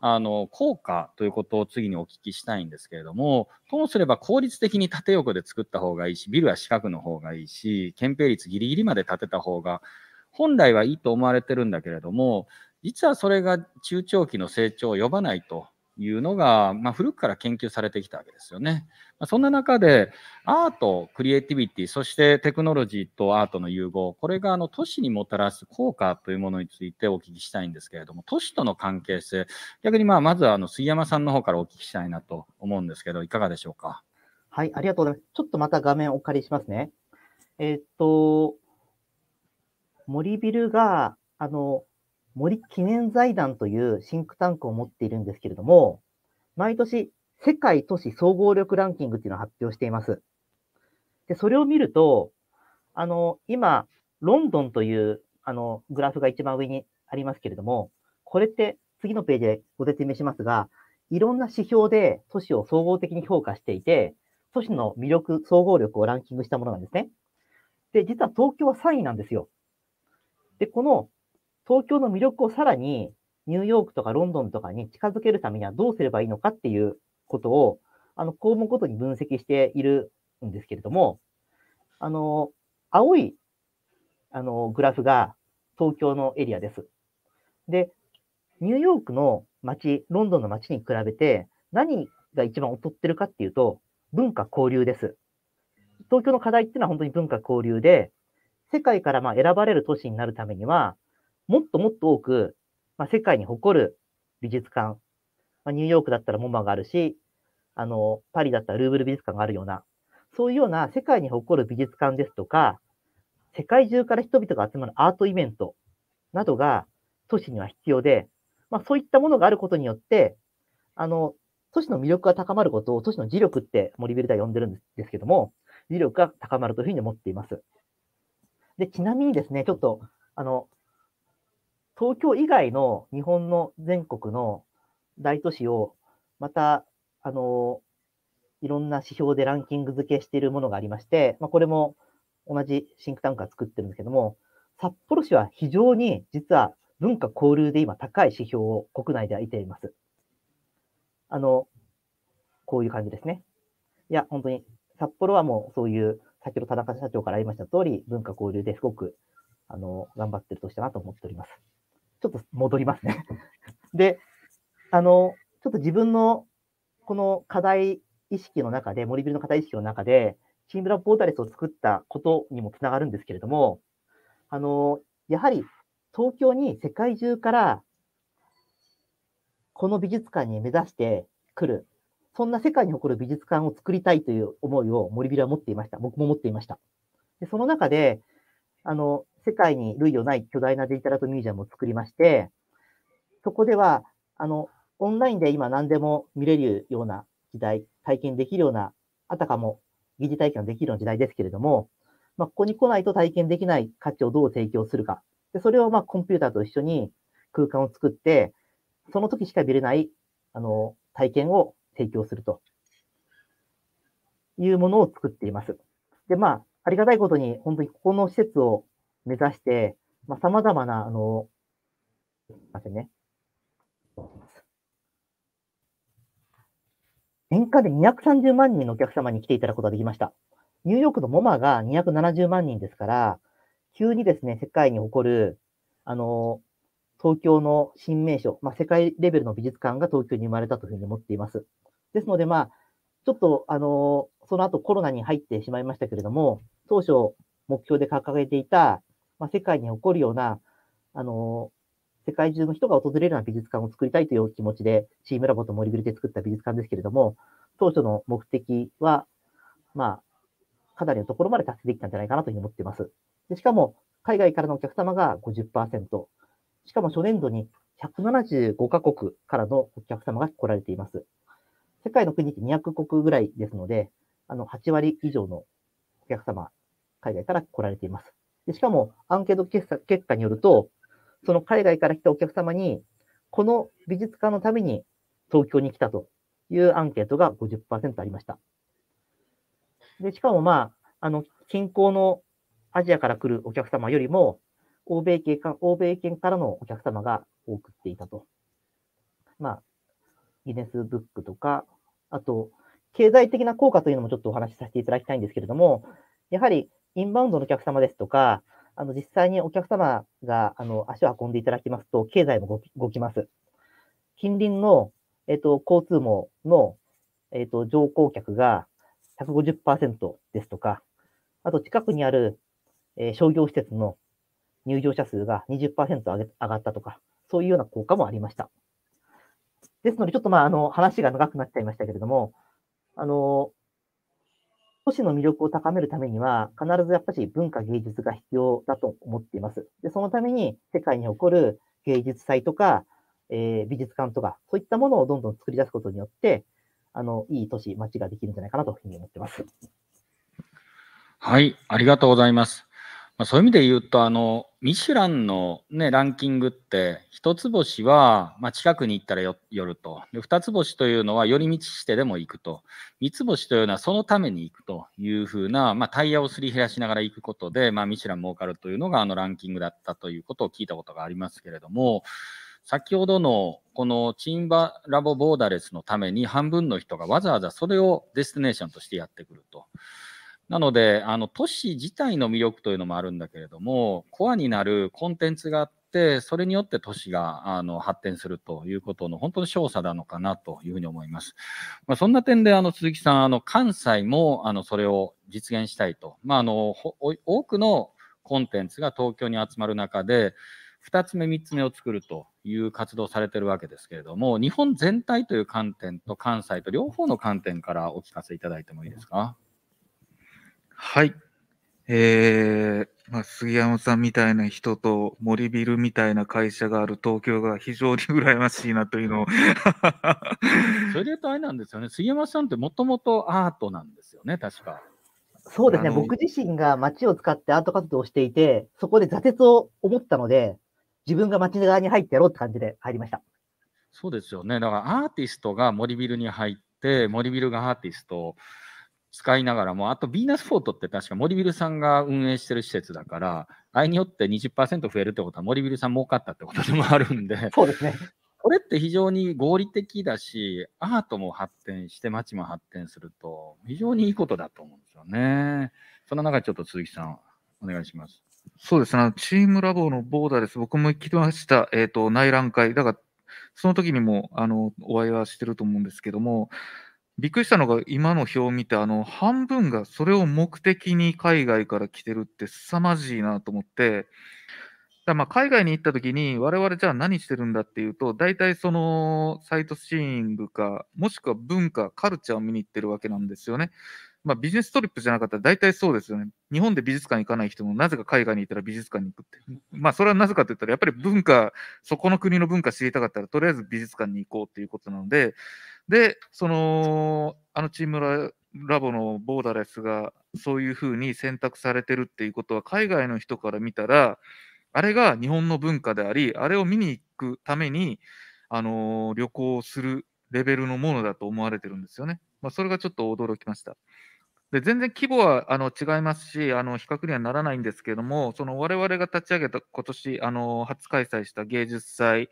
[SPEAKER 1] あの効果ということを次にお聞きしたいんですけれども、ともすれば効率的に縦横で作った方がいいし、ビルは四角の方がいいし、憲兵率ギリギリまで立てた方が、本来はいいと思われてるんだけれども、実はそれが中長期の成長を呼ばないというのが、まあ、古くから研究されてきたわけですよね。まあ、そんな中で、アート、クリエイティビティ、そしてテクノロジーとアートの融合、これがあの都市にもたらす効果というものについてお聞きしたいんですけれども、都市との関係性、逆にまあまずはあの杉山さんの方からお聞きしたいなと思うんですけど、いかがでしょうか。
[SPEAKER 2] はい、ありがとうございます。ちょっとまた画面お借りしますね。えー、っと、森ビルが、あの、森記念財団というシンクタンクを持っているんですけれども、毎年世界都市総合力ランキングっていうのを発表しています。で、それを見ると、あの、今、ロンドンという、あの、グラフが一番上にありますけれども、これって次のページでご説明しますが、いろんな指標で都市を総合的に評価していて、都市の魅力、総合力をランキングしたものなんですね。で、実は東京は3位なんですよ。で、この東京の魅力をさらにニューヨークとかロンドンとかに近づけるためにはどうすればいいのかっていうことを、あの、項目ごとに分析しているんですけれども、あの、青い、あの、グラフが東京のエリアです。で、ニューヨークの街、ロンドンの街に比べて、何が一番劣ってるかっていうと、文化交流です。東京の課題っていうのは本当に文化交流で、世界からま選ばれる都市になるためには、もっともっと多く、まあ、世界に誇る美術館、まあ、ニューヨークだったらモマがあるし、あの、パリだったらルーブル美術館があるような、そういうような世界に誇る美術館ですとか、世界中から人々が集まるアートイベントなどが都市には必要で、まあ、そういったものがあることによって、あの、都市の魅力が高まることを都市の磁力って森ビルダー呼んでるんですけども、磁力が高まるというふうに思っています。で、ちなみにですね、ちょっと、あの、東京以外の日本の全国の大都市を、また、あの、いろんな指標でランキング付けしているものがありまして、まあ、これも同じシンクタンクが作ってるんですけども、札幌市は非常に実は文化交流で今高い指標を国内では得ています。あの、こういう感じですね。いや、本当に札幌はもうそういう、先ほど田中社長から言いました通り、文化交流ですごく、あの、頑張ってるとしたなと思っております。ちょっと戻りますね *laughs* で、あの、ちょっと自分のこの課題意識の中で、森ビルの課題意識の中で、チームラボポータレスを作ったことにもつながるんですけれども、あの、やはり東京に世界中からこの美術館に目指してくる、そんな世界に誇る美術館を作りたいという思いを森ビルは持っていました。僕も持っていました。でその中で、あの、世界に類をない巨大なデジタルアートミュージアムを作りまして、そこでは、あの、オンラインで今何でも見れるような時代、体験できるような、あたかも疑似体験できるような時代ですけれども、まあ、ここに来ないと体験できない価値をどう提供するか。でそれをまあコンピューターと一緒に空間を作って、その時しか見れないあの体験を提供するというものを作っています。で、まあ、ありがたいことに、本当にここの施設を目指して、まあ、様々な、あの、すみませんね。年間で230万人のお客様に来ていただくことができました。ニューヨークのモマが270万人ですから、急にですね、世界に誇る、あの、東京の新名所、まあ、世界レベルの美術館が東京に生まれたというふうに思っています。ですので、まあ、ちょっと、あの、その後コロナに入ってしまいましたけれども、当初目標で掲げていたまあ、世界に起こるような、あの、世界中の人が訪れるような美術館を作りたいという気持ちで、チームラボと森ビルで作った美術館ですけれども、当初の目的は、まあ、かなりのところまで達成できたんじゃないかなというふうに思っています。でしかも、海外からのお客様が50%、しかも初年度に175カ国からのお客様が来られています。世界の国って200国ぐらいですので、あの、8割以上のお客様、海外から来られています。でしかも、アンケート結果結果によると、その海外から来たお客様に、この美術館のために東京に来たというアンケートが50%ありました。で、しかもまあ、あの、近郊のアジアから来るお客様よりも、欧米系か、欧米圏からのお客様が多くっていたと。まあ、ギネスブックとか、あと、経済的な効果というのもちょっとお話しさせていただきたいんですけれども、やはりインバウンドのお客様ですとか、あの実際にお客様があの足を運んでいただきますと、経済も動きます。近隣の、えっと、交通網の、えっと、乗降客が150%ですとか、あと近くにある、えー、商業施設の入場者数が20%上げ上がったとか、そういうような効果もありました。ですので、ちょっとまあ、あの、話が長くなっちゃいましたけれども、あの、都市の魅力を高めるためには、必ずやっぱり文化芸術が必要だと思っています。で、そのために世界に起こる芸術祭とか、えー、美術館とか、そういったものをどんどん作り出すことによって、あの、いい都市、街ができるんじゃないかなというふうに思ってます。
[SPEAKER 1] はい、ありがとうございます。まあ、そういう意味で言うと、あの、ミシュランのね、ランキングって、一つ星は、まあ、近くに行ったら寄ると。二つ星というのは寄り道してでも行くと。三つ星というのはそのために行くというふうな、まあ、タイヤをすり減らしながら行くことで、まあ、ミシュラン儲かるというのがあのランキングだったということを聞いたことがありますけれども、先ほどのこのチンバラボボーダレスのために半分の人がわざわざそれをデスティネーションとしてやってくると。なので、あの都市自体の魅力というのもあるんだけれども、コアになるコンテンツがあって、それによって都市があの発展するということの本当の勝者なのかなというふうに思います。まあ、そんな点で、あの鈴木さん、あの関西もあのそれを実現したいと、まああの多くのコンテンツが東京に集まる中で、2つ目、3つ目を作るという活動をされてるわけですけれども、日本全体という観点と関西と両方の観点からお聞かせいただいてもいいですか。うん
[SPEAKER 3] はい。えー、まあ、杉山さんみたいな人と森ビルみたいな会社がある東京が非常に羨ましいなというのを
[SPEAKER 1] それで言うとあれなんですよね、*laughs* 杉山さんってもともとアートなんですよね、確か。
[SPEAKER 2] そうですね、僕自身が街を使ってアート活動をしていて、そこで挫折を思ったので、自分が街側に入ってやろうって感じで入りました。
[SPEAKER 1] そうですよね、だからアーティストが森ビルに入って、森ビルがアーティストを。使いながらも、あとヴィーナスフォートって確か森ビルさんが運営してる施設だから、あれによって20%増えるってことは森ビルさん儲かったってことでもあるんで、*laughs* そうですね。これって非常に合理的だし、アートも発展し
[SPEAKER 3] て街も発展すると、非常にいいことだと思うんですよね。その中でちょっと鈴木さん、お願いします。そうですね、チームラボのボーダーです。僕も行きました、えっ、ー、と内覧会。だから、その時にもあのお会いはしてると思うんですけども、びっくりしたのが、今の表を見て、あの、半分がそれを目的に海外から来てるって凄まじいなと思って、だまあ海外に行った時に、我々じゃあ何してるんだっていうと、大体そのサイトシーングか、もしくは文化、カルチャーを見に行ってるわけなんですよね。まあ、ビジネストリップじゃなかったら大体そうですよね。日本で美術館行かない人もなぜか海外に行ったら美術館に行くって。まあそれはなぜかといったらやっぱり文化、そこの国の文化知りたかったらとりあえず美術館に行こうっていうことなので、で、その、あのチームララボのボーダレスがそういうふうに選択されてるっていうことは、海外の人から見たら、あれが日本の文化であり、あれを見に行くために、あのー、旅行するレベルのものだと思われてるんですよね。まあ、それがちょっと驚きました。で全然規模はあの違いますし、あの比較にはならないんですけれども、その我々が立ち上げた今年あの初開催した芸術祭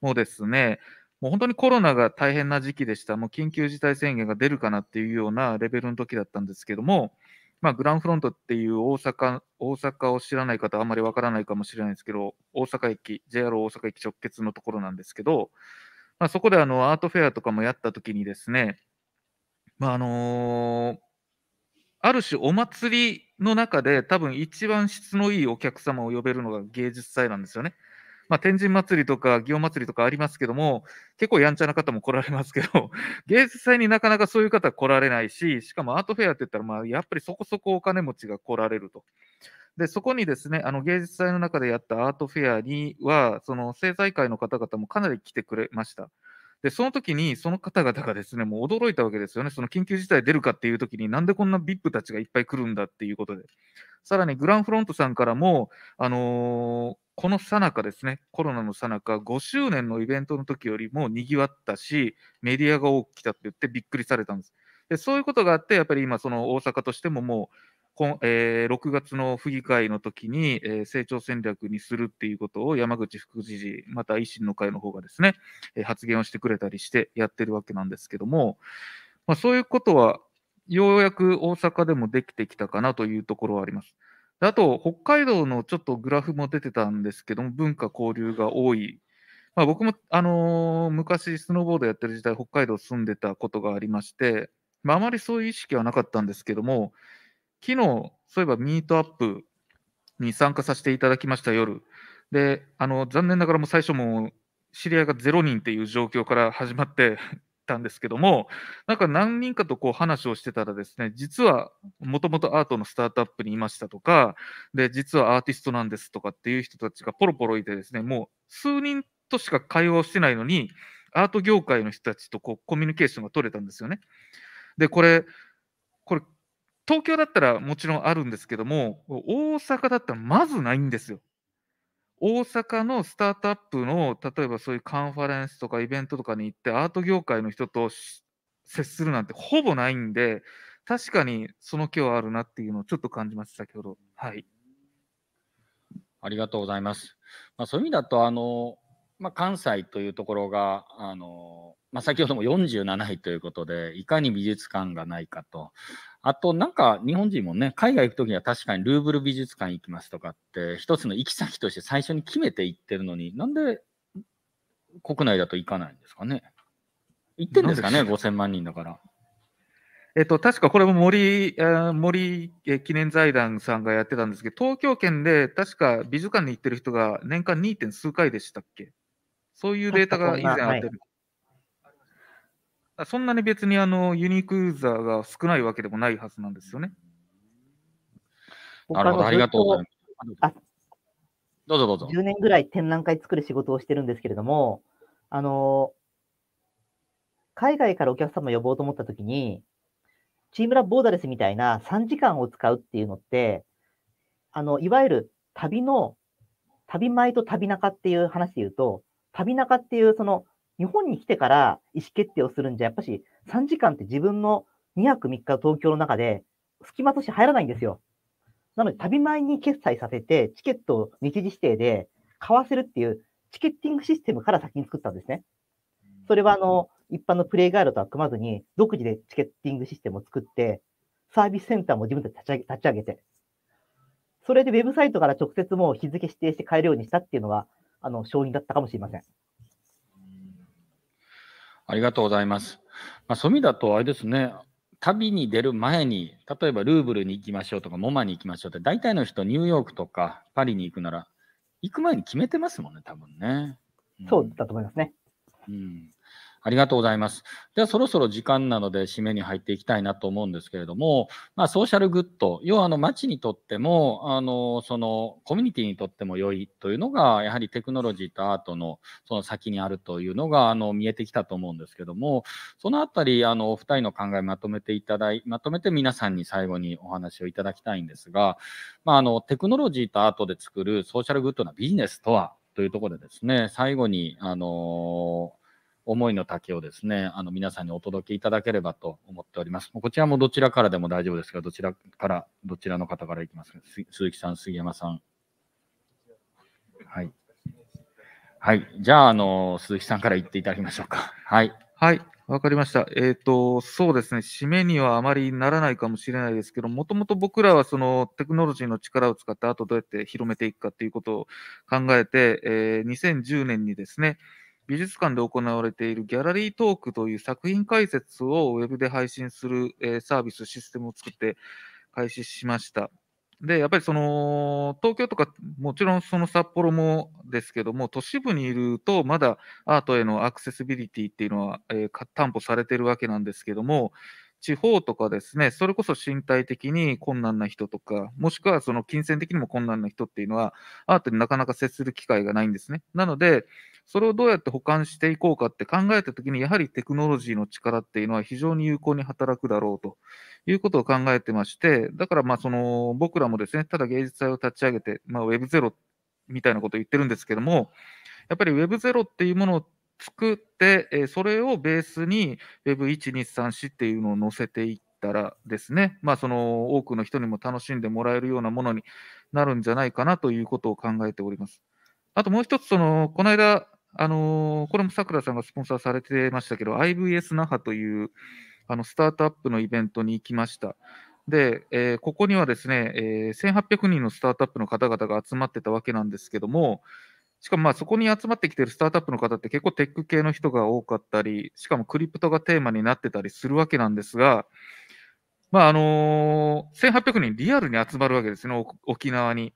[SPEAKER 3] もですね、もう本当にコロナが大変な時期でした、もう緊急事態宣言が出るかなっていうようなレベルの時だったんですけども、まあ、グランフロントっていう大阪大阪を知らない方、あんまりわからないかもしれないですけど、大阪駅、JR 大阪駅直結のところなんですけど、まあ、そこであのアートフェアとかもやった時にですね、まああのー、ある種お祭りの中で多分一番質のいいお客様を呼べるのが芸術祭なんですよね。まあ、天神祭りとか祇園祭りとかありますけども、結構やんちゃな方も来られますけど、*laughs* 芸術祭になかなかそういう方来られないし、しかもアートフェアって言ったら、まあ、やっぱりそこそこお金持ちが来られると。で、そこにですね、あの芸術祭の中でやったアートフェアには、その政財界の方々もかなり来てくれました。で、その時に、その方々がですね、もう驚いたわけですよね。その緊急事態出るかっていう時に、なんでこんな VIP たちがいっぱい来るんだっていうことで。さらにグランフロントさんからも、あのー、このさなかですね、コロナのさなか、5周年のイベントの時よりもにぎわったし、メディアが多く来たって言ってびっくりされたんです。でそういうことがあって、やっぱり今、その大阪としてももう、こえー、6月の府議会の時に、えー、成長戦略にするっていうことを山口副知事、また維新の会の方がですね、えー、発言をしてくれたりしてやってるわけなんですけども、まあ、そういうことはようやく大阪でもできてきたかなというところはあります。あと、北海道のちょっとグラフも出てたんですけども、文化交流が多い。まあ、僕も、あのー、昔、スノーボードやってる時代、北海道住んでたことがありまして、まあ、あまりそういう意識はなかったんですけども、昨日、そういえばミートアップに参加させていただきました、夜。で、あの、残念ながらも最初も知り合いが0人っていう状況から始まってたんですけども、なんか何人かとこう話をしてたらですね、実はもともとアートのスタートアップにいましたとか、で、実はアーティストなんですとかっていう人たちがポロポロいてですね、もう数人としか会話をしてないのに、アート業界の人たちとこうコミュニケーションが取れたんですよね。で、これ、これ、東京だったらもちろんあるんですけども、大阪だったらまずないんですよ。大阪のスタートアップの例えばそういうカンファレンスとかイベントとかに行ってアート業界の人と接するなんてほぼないんで確かにその気はあるなっていうのをちょっと感じました先ほどはいありがとうございます、まあ、そういう意味だとあの、
[SPEAKER 1] まあ、関西というところがあの、まあ、先ほども47位ということでいかに美術館がないかとあと、なんか日本人もね、海外行くときは確かにルーブル美術館行きますとかって、一つの行き先として最初に決めて行ってるのに、なんで
[SPEAKER 3] 国内だと行かないんですかね。行ってんですかね、5000万人だから。えっと、確かこれも森、え森記念財団さんがやってたんですけど、東京圏で確か美術館に行ってる人が年間 2. 数回でしたっけそういうデータが以前あって、る。そんなに別にあのユニークユーザーが少ないわけでもないはずなんですよね。
[SPEAKER 2] なるほど、ありがとうございます。どうぞどうぞ。10年ぐらい展覧会作る仕事をしてるんですけれども、あの、海外からお客様呼ぼうと思ったときに、チームラボーダレスみたいな3時間を使うっていうのって、あの、いわゆる旅の、旅前と旅中っていう話で言うと、旅中っていうその日本に来てから意思決定をするんじゃ、やっぱし3時間って自分の2泊3日東京の中で隙間として入らないんですよ。なので、旅前に決済させて、チケットを日時指定で買わせるっていう、チケッティングシステムから先に作ったんですね。それは、あの、一般のプレイガイドとは組まずに、独自でチケッティングシステムを作って、サービスセンターも自分たち立ち上げ立ち上げて、それでウェブサイトから直接もう日付指定して買えるようにしたっていうのが、あの、勝因だったかもしれません。
[SPEAKER 1] ありがとうございます。まあ、そういう意味だと、あれですね、旅に出る前に、例えばルーブルに行きましょうとか、モマに行きましょうって、大体の人、ニューヨークとかパリに行くなら、行く前に決めてますもんね、多分ね。
[SPEAKER 2] うん、そうだと思いますね。う
[SPEAKER 1] んありがとうございます。では、そろそろ時間なので締めに入っていきたいなと思うんですけれども、まあ、ソーシャルグッド、要はあの街にとってもあのそのコミュニティにとっても良いというのが、やはりテクノロジーとアートのその先にあるというのがあの見えてきたと思うんですけども、そのあたり、あのお二人の考えまとめていただい、まとめて皆さんに最後にお話をいただきたいんですが、まあ、あのテクノロジーとアートで作るソーシャルグッドなビジネスとはというところでですね、最後に、あの思いの丈をですね、あの皆さんにお届けいただければと思っております。こちらもどちらからでも大丈夫ですが、どちらから、どちらの方からいきますか。鈴木さん、杉山さん。はい。はい。じゃ
[SPEAKER 3] あ、あの、鈴木さんから言っていただきましょうか。はい。はい。わかりました。えっ、ー、と、そうですね、締めにはあまりならないかもしれないですけど、もともと僕らはそのテクノロジーの力を使って、あとどうやって広めていくかということを考えて、えー、2010年にですね、美術館で行われているギャラリートークという作品解説をウェブで配信する、えー、サービス、システムを作って開始しました。で、やっぱりその東京とか、もちろんその札幌もですけども、都市部にいると、まだアートへのアクセシビリティっていうのは、えー、担保されてるわけなんですけども、地方とかですね、それこそ身体的に困難な人とか、もしくはその金銭的にも困難な人っていうのは、アートになかなか接する機会がないんですね。なので、それをどうやって保管していこうかって考えたときに、やはりテクノロジーの力っていうのは非常に有効に働くだろうということを考えてまして、だからまあその僕らもですね、ただ芸術祭を立ち上げて、まあ、Web0 みたいなことを言ってるんですけども、やっぱり Web0 っていうものを作って、それをベースに Web1234 っていうのを載せていったらですね、まあ、その多くの人にも楽しんでもらえるようなものになるんじゃないかなということを考えております。あともう一つその、この間、あのー、これもさくらさんがスポンサーされてましたけど、IVS 那覇というあのスタートアップのイベントに行きました。で、えー、ここにはですね、えー、1800人のスタートアップの方々が集まってたわけなんですけども、しかもまあそこに集まってきてるスタートアップの方って結構テック系の人が多かったり、しかもクリプトがテーマになってたりするわけなんですが、まああのー、1800人リアルに集まるわけですね、沖縄に。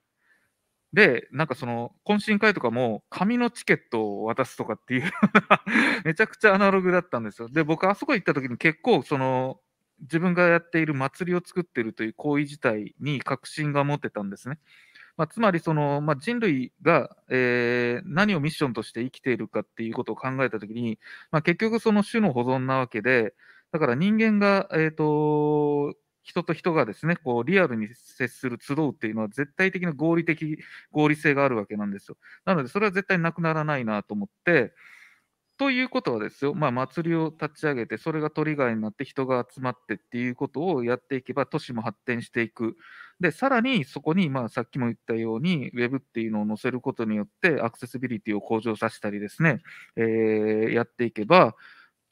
[SPEAKER 3] で、なんかその、懇親会とかも、紙のチケットを渡すとかっていう *laughs* めちゃくちゃアナログだったんですよ。で、僕、あそこ行った時に結構、その、自分がやっている祭りを作っているという行為自体に確信が持ってたんですね。まあ、つまりその、まあ、人類が、えー、何をミッションとして生きているかっていうことを考えた時に、まあ、結局その種の保存なわけで、だから人間が、えーと人と人がですね、こう、リアルに接する、集うっていうのは絶対的な合理的、合理性があるわけなんですよ。なので、それは絶対なくならないなと思って、ということはですよ、まあ、祭りを立ち上げて、それがトリガーになって人が集まってっていうことをやっていけば、都市も発展していく。で、さらにそこに、まあ、さっきも言ったように、ウェブっていうのを載せることによって、アクセシビリティを向上させたりですね、えー、やっていけば、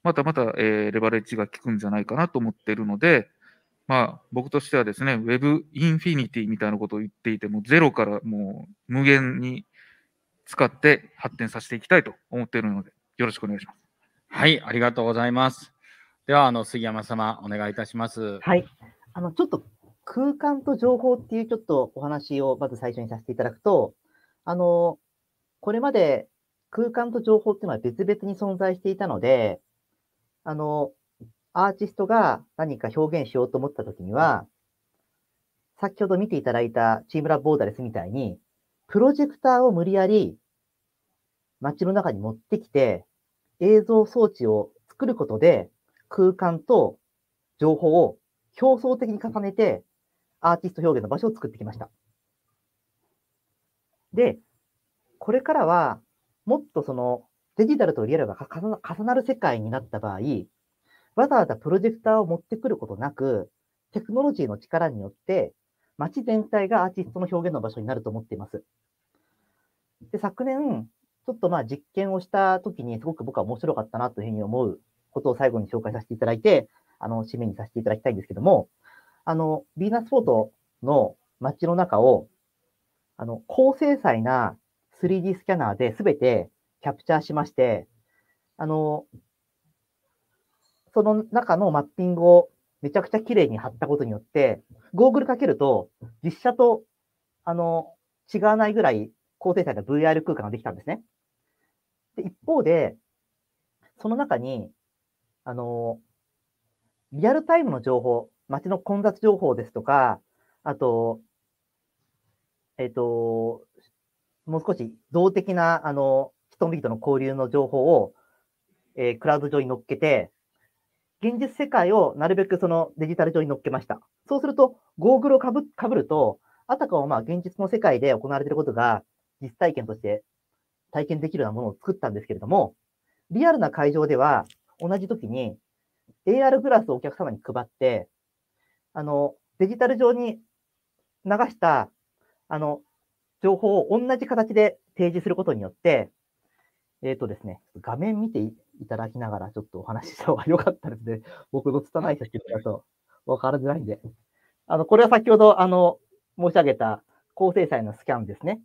[SPEAKER 3] またまた、えー、レバレッジが効くんじゃないかなと思っているので、まあ、僕としてはですね、Web インフィニティみたいなことを言っていて、もうゼロからもう無限に使って発展させていきたいと思っているので、よろしくお願いします。はい、ありがとうございます。では、あの杉山様、
[SPEAKER 1] お
[SPEAKER 2] 願いいたします。はい、あのちょっと空間と情報っていうちょっとお話をまず最初にさせていただくと、あのこれまで空間と情報っていうのは別々に存在していたので、あのアーティストが何か表現しようと思ったときには、先ほど見ていただいたチームラボーダレスみたいに、プロジェクターを無理やり街の中に持ってきて、映像装置を作ることで、空間と情報を表層的に重ねて、アーティスト表現の場所を作ってきました。で、これからは、もっとそのデジタルとリアルが重なる世界になった場合、わざわざプロジェクターを持ってくることなく、テクノロジーの力によって、街全体がアーティストの表現の場所になると思っています。で、昨年、ちょっとまあ実験をした時にすごく僕は面白かったなというふうに思うことを最後に紹介させていただいて、あの、締めにさせていただきたいんですけども、あの、ヴィーナスフォートの街の中を、あの、高精細な 3D スキャナーで全てキャプチャーしまして、あの、その中のマッピングをめちゃくちゃ綺麗に貼ったことによって、ゴーグルかけると、実写と、あの、違わないぐらい高精細な VR 空間ができたんですね。で、一方で、その中に、あの、リアルタイムの情報、街の混雑情報ですとか、あと、えっ、ー、と、もう少し動的な、あの、人々の交流の情報を、えー、クラウド上に乗っけて、現実世界をなるべくそのデジタル上に乗っけました。そうすると、ゴーグルをかぶかぶると、あたかもまあ現実の世界で行われていることが実体験として体験できるようなものを作ったんですけれども、リアルな会場では同じ時に AR グラスをお客様に配って、あの、デジタル上に流した、あの、情報を同じ形で提示することによって、えっ、ー、とですね、画面見ていただきながらちょっとお話しした方が良かったですね。*laughs* 僕の拙い説明だと分からずないんで。あの、これは先ほど、あの、申し上げた高精細のスキャンですね。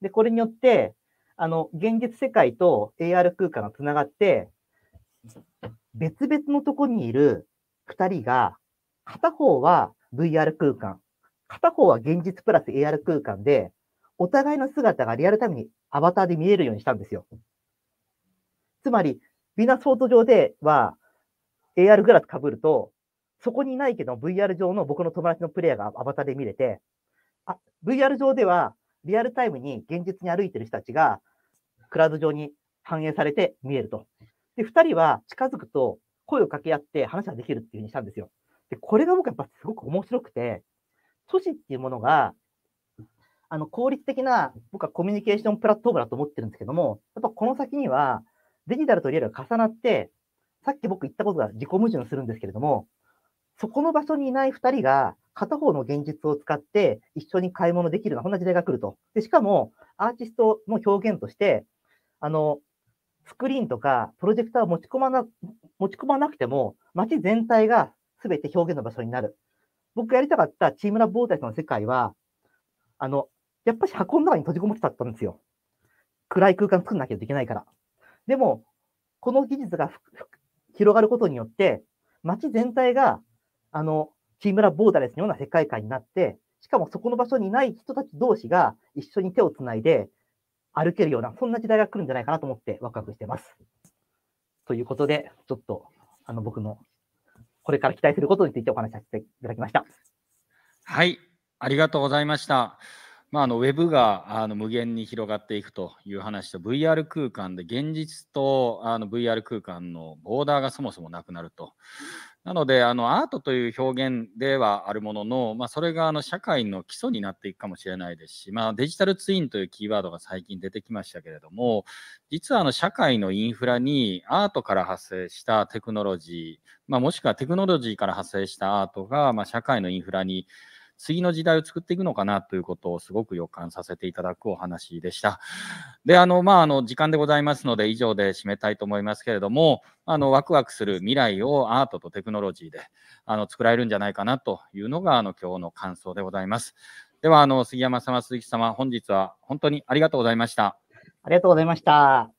[SPEAKER 2] で、これによって、あの、現実世界と AR 空間がつながって、別々のとこにいる二人が、片方は VR 空間、片方は現実プラス AR 空間で、お互いの姿がリアルタイムにアバターで見えるようにしたんですよ。つまり、ヴィーナスフォート上では AR グラス被ると、そこにないけど VR 上の僕の友達のプレイヤーがアバターで見れて、あ、VR 上ではリアルタイムに現実に歩いてる人たちがクラウド上に反映されて見えると。で、2人は近づくと声を掛け合って話ができるっていうふうにしたんですよ。で、これが僕やっぱすごく面白くて、都市っていうものが、あの、効率的な、僕はコミュニケーションプラットフォームだと思ってるんですけども、やっぱこの先には、デジタルとリアルが重なって、さっき僕言ったことが自己矛盾するんですけれども、そこの場所にいない2人が片方の現実を使って一緒に買い物できるような、こんな時代が来ると。でしかも、アーティストの表現として、あの、スクリーンとかプロジェクターを持ち込まな、持ち込まなくても、街全体が全て表現の場所になる。僕がやりたかったチームラボータイスの世界は、あの、やっぱし箱の中に閉じこもってたんですよ。暗い空間作んなきゃいけないから。でも、この技術が広がることによって、街全体が、あの、木村ボーダレスのような世界観になって、しかもそこの場所にない人たち同士が一緒に手をつないで歩けるような、そんな時代が来るんじゃないかなと思ってワクワクしてます。ということで、ちょっと、あの、僕のこれから期待することについてお話しさせていただきました。
[SPEAKER 1] はい、ありがとうございました。まあ、あのウェブがあの無限に広がっていくという話と VR 空間で現実とあの VR 空間のボーダーがそもそもなくなると。なのであのアートという表現ではあるものの、まあ、それがあの社会の基礎になっていくかもしれないですし、まあ、デジタルツインというキーワードが最近出てきましたけれども実はあの社会のインフラにアートから発生したテクノロジー、まあ、もしくはテクノロジーから発生したアートが、まあ、社会のインフラに次の時代を作っていくのかなということをすごく予感させていただくお話でした。で、あの、まあ、あの、時間でございますので、以上で締めたいと思いますけれども、あの、ワクワクする未来をアートとテクノロジーで、あの、作られるんじゃないかなというのが、あの、今日の感想でございます。では、あの、杉山様、鈴木様、本日は本当にありがとうございました。
[SPEAKER 2] ありがとうございました。